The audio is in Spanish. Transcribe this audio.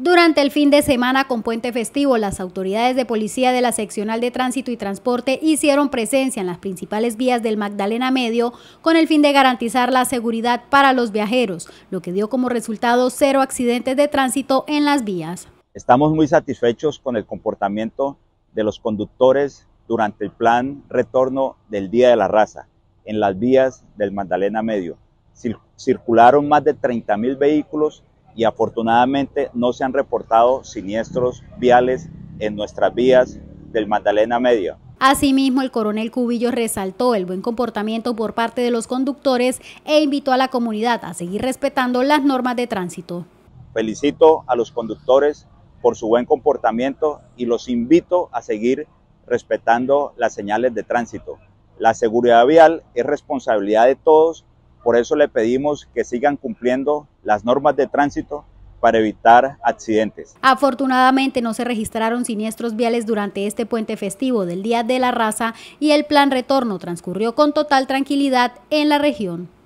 Durante el fin de semana con puente festivo, las autoridades de policía de la seccional de tránsito y transporte hicieron presencia en las principales vías del Magdalena Medio con el fin de garantizar la seguridad para los viajeros, lo que dio como resultado cero accidentes de tránsito en las vías. Estamos muy satisfechos con el comportamiento de los conductores durante el plan retorno del Día de la Raza en las vías del Magdalena Medio. Circularon más de 30.000 vehículos y afortunadamente no se han reportado siniestros viales en nuestras vías del Magdalena Medio. Asimismo, el coronel Cubillo resaltó el buen comportamiento por parte de los conductores e invitó a la comunidad a seguir respetando las normas de tránsito. Felicito a los conductores por su buen comportamiento y los invito a seguir respetando las señales de tránsito. La seguridad vial es responsabilidad de todos por eso le pedimos que sigan cumpliendo las normas de tránsito para evitar accidentes. Afortunadamente no se registraron siniestros viales durante este puente festivo del Día de la Raza y el plan retorno transcurrió con total tranquilidad en la región.